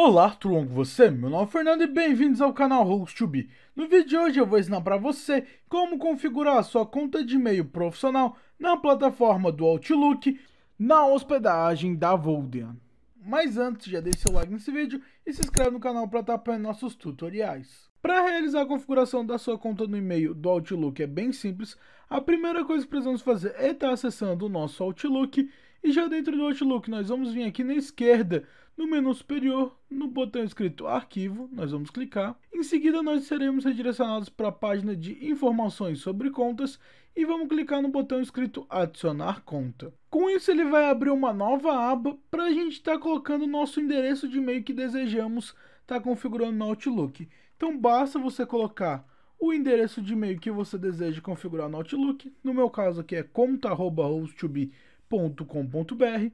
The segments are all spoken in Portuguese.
Olá, tudo bom com você? Meu nome é Fernando e bem-vindos ao canal host 2 No vídeo de hoje eu vou ensinar para você como configurar a sua conta de e-mail profissional na plataforma do Outlook na hospedagem da Voldean. Mas antes, já deixe seu like nesse vídeo e se inscreve no canal para estar apanhando nossos tutoriais. Para realizar a configuração da sua conta no e-mail do Outlook é bem simples. A primeira coisa que precisamos fazer é estar acessando o nosso Outlook e já dentro do Outlook, nós vamos vir aqui na esquerda, no menu superior, no botão escrito Arquivo, nós vamos clicar. Em seguida, nós seremos redirecionados para a página de Informações sobre Contas e vamos clicar no botão escrito Adicionar Conta. Com isso, ele vai abrir uma nova aba para a gente estar tá colocando o nosso endereço de e-mail que desejamos estar tá configurando no Outlook. Então, basta você colocar o endereço de e-mail que você deseja configurar no Outlook. No meu caso aqui é contahost www.opções.com.br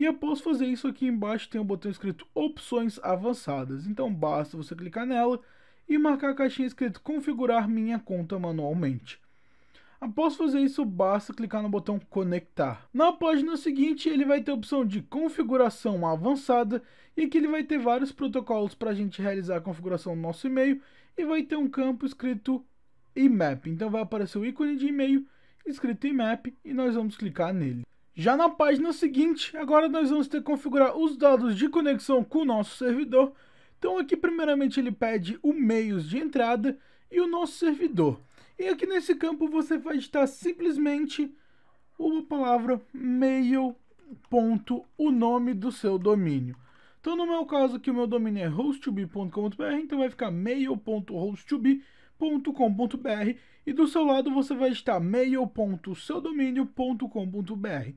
e após fazer isso aqui embaixo tem um botão escrito opções avançadas, então basta você clicar nela e marcar a caixinha escrito configurar minha conta manualmente. Após fazer isso, basta clicar no botão conectar. Na página seguinte, ele vai ter a opção de configuração avançada e aqui ele vai ter vários protocolos para a gente realizar a configuração do nosso e-mail e vai ter um campo escrito IMAP. Então vai aparecer o ícone de e-mail escrito IMAP e nós vamos clicar nele. Já na página seguinte, agora nós vamos ter que configurar os dados de conexão com o nosso servidor. Então aqui primeiramente ele pede o meios de entrada e o nosso servidor. E aqui nesse campo você vai digitar simplesmente uma palavra mail ponto o nome do seu domínio. Então no meu caso aqui o meu domínio é hosttobe.com.br, então vai ficar mail.hosttobe.com.br mail.com.br e do seu lado você vai estar mail.seudomínio.com.br.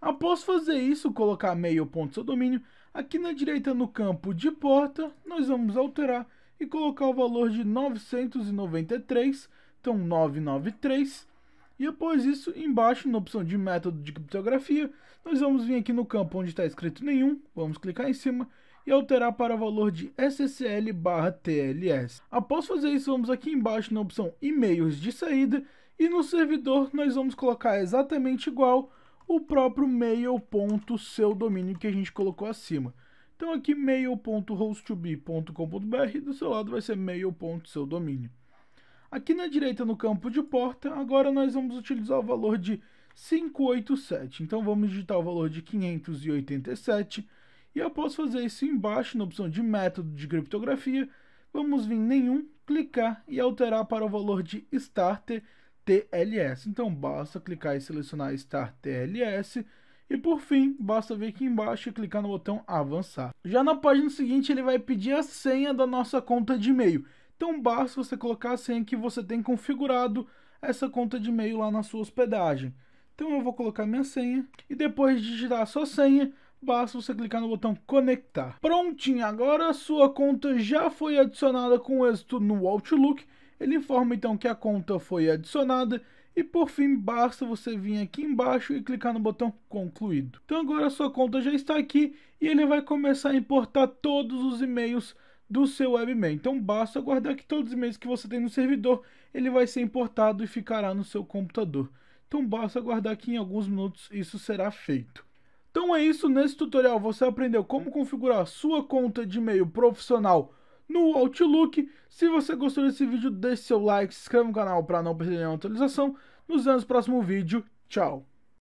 Após fazer isso, colocar mail.seudomínio, aqui na direita no campo de porta, nós vamos alterar e colocar o valor de 993, então 993. E após isso, embaixo na opção de método de criptografia, nós vamos vir aqui no campo onde está escrito nenhum, vamos clicar em cima e alterar para valor de SSL TLS. Após fazer isso, vamos aqui embaixo na opção e-mails de saída e no servidor nós vamos colocar exatamente igual o próprio mail.seu domínio que a gente colocou acima. Então aqui mail.hosttobe.com.br do seu lado vai ser mail.seu domínio. Aqui na direita no campo de porta, agora nós vamos utilizar o valor de 587. Então vamos digitar o valor de 587 e eu posso fazer isso embaixo, na opção de método de criptografia, vamos vir em nenhum, clicar e alterar para o valor de starter TLS. Então basta clicar e selecionar start TLS. E por fim, basta vir aqui embaixo e clicar no botão avançar. Já na página seguinte ele vai pedir a senha da nossa conta de e-mail. Então basta você colocar a senha que você tem configurado essa conta de e-mail lá na sua hospedagem. Então eu vou colocar minha senha e depois de digitar a sua senha, basta você clicar no botão conectar. Prontinho, agora sua conta já foi adicionada com êxito no Outlook, ele informa então que a conta foi adicionada e por fim basta você vir aqui embaixo e clicar no botão concluído. Então agora a sua conta já está aqui e ele vai começar a importar todos os e-mails do seu webmail. Então basta aguardar que todos os e-mails que você tem no servidor ele vai ser importado e ficará no seu computador. Então basta aguardar que em alguns minutos isso será feito. Então é isso, nesse tutorial você aprendeu como configurar sua conta de e-mail profissional no Outlook. Se você gostou desse vídeo, deixe seu like, se inscreva no canal para não perder nenhuma atualização. Nos vemos no próximo vídeo, tchau!